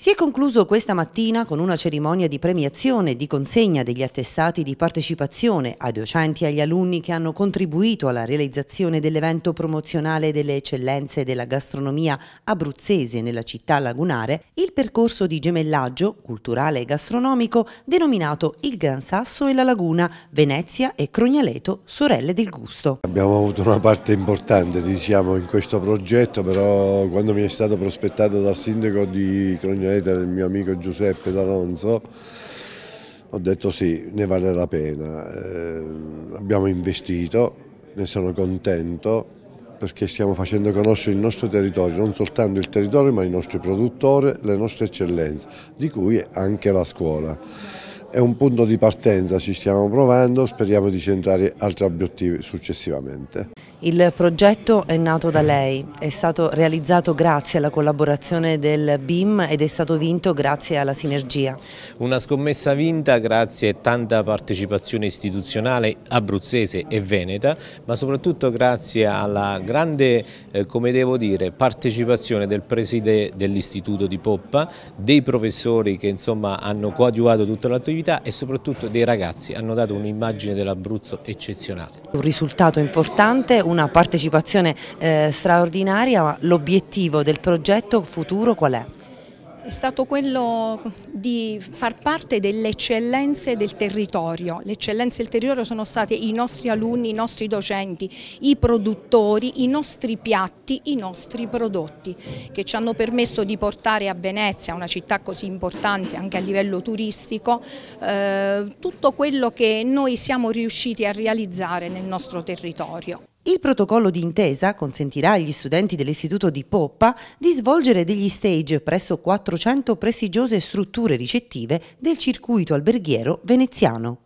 Si è concluso questa mattina con una cerimonia di premiazione e di consegna degli attestati di partecipazione ai docenti e agli alunni che hanno contribuito alla realizzazione dell'evento promozionale delle eccellenze della gastronomia abruzzese nella città lagunare, il percorso di gemellaggio culturale e gastronomico denominato Il Gran Sasso e la Laguna, Venezia e Crognaleto, sorelle del gusto. Abbiamo avuto una parte importante diciamo, in questo progetto, però quando mi è stato prospettato dal sindaco di Crognaleto Veneta del mio amico Giuseppe D'Alonso, ho detto sì, ne vale la pena. Eh, abbiamo investito, ne sono contento perché stiamo facendo conoscere il nostro territorio, non soltanto il territorio ma i nostri produttori, le nostre eccellenze, di cui anche la scuola è un punto di partenza, ci stiamo provando, speriamo di centrare altri obiettivi successivamente. Il progetto è nato da lei, è stato realizzato grazie alla collaborazione del BIM ed è stato vinto grazie alla sinergia. Una scommessa vinta grazie a tanta partecipazione istituzionale abruzzese e veneta, ma soprattutto grazie alla grande, eh, come devo dire, partecipazione del preside dell'istituto di Poppa, dei professori che insomma hanno coadiuvato tutta l'attività attività e soprattutto dei ragazzi hanno dato un'immagine dell'Abruzzo eccezionale. Un risultato importante, una partecipazione eh, straordinaria, l'obiettivo del progetto futuro qual è? è stato quello di far parte delle eccellenze del territorio. Le eccellenze del territorio sono stati i nostri alunni, i nostri docenti, i produttori, i nostri piatti, i nostri prodotti che ci hanno permesso di portare a Venezia, una città così importante anche a livello turistico, eh, tutto quello che noi siamo riusciti a realizzare nel nostro territorio. Il protocollo di intesa consentirà agli studenti dell'Istituto di Poppa di svolgere degli stage presso 400 prestigiose strutture ricettive del circuito alberghiero veneziano.